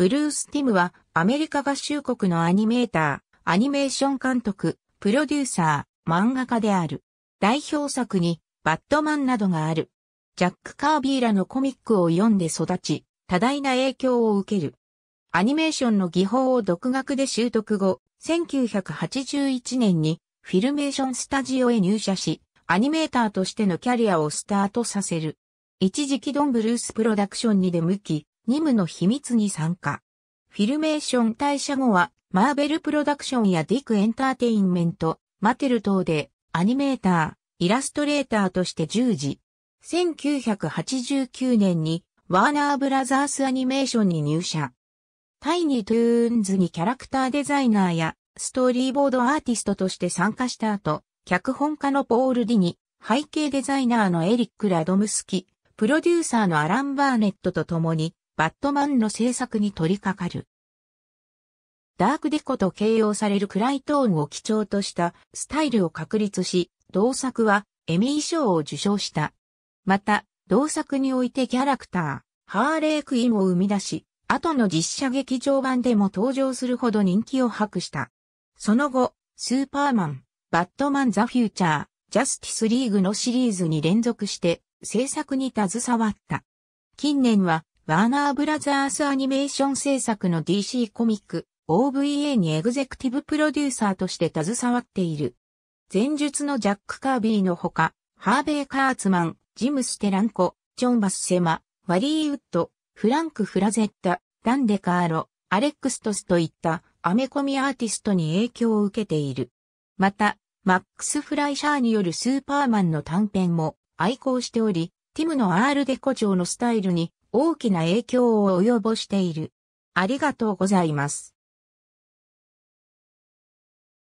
ブルース・ティムはアメリカ合衆国のアニメーター、アニメーション監督、プロデューサー、漫画家である。代表作にバットマンなどがある。ジャック・カービーらのコミックを読んで育ち、多大な影響を受ける。アニメーションの技法を独学で習得後、1981年にフィルメーションスタジオへ入社し、アニメーターとしてのキャリアをスタートさせる。一時期ドン・ブルース・プロダクションに出向き、任務の秘密に参加。フィルメーション退社後は、マーベルプロダクションやディックエンターテインメント、マテル等で、アニメーター、イラストレーターとして従事。1989年に、ワーナーブラザースアニメーションに入社。タイニートゥーンズにキャラクターデザイナーや、ストーリーボードアーティストとして参加した後、脚本家のポール・ディニ、背景デザイナーのエリック・ラドムスキ、プロデューサーのアラン・バーネットと共に、バットマンの制作に取り掛かる。ダークデコと形容される暗いトーンを基調としたスタイルを確立し、同作はエミー賞を受賞した。また、同作においてキャラクター、ハーレークインを生み出し、後の実写劇場版でも登場するほど人気を博した。その後、スーパーマン、バットマン・ザ・フューチャー、ジャスティス・リーグのシリーズに連続して制作に携わった。近年はワーナーブラザースアニメーション制作の DC コミック OVA にエグゼクティブプロデューサーとして携わっている。前述のジャック・カービーのほか、ハーベイ・カーツマン、ジム・ステランコ、ジョン・バス・セマ、ワリー・ウッド、フランク・フラゼッタ、ダン・デ・カーロ、アレックス・トスといったアメコミアーティストに影響を受けている。また、マックス・フライシャーによるスーパーマンの短編も愛好しており、ティムのアールデコ調のスタイルに大きな影響を及ぼしている。ありがとうございます。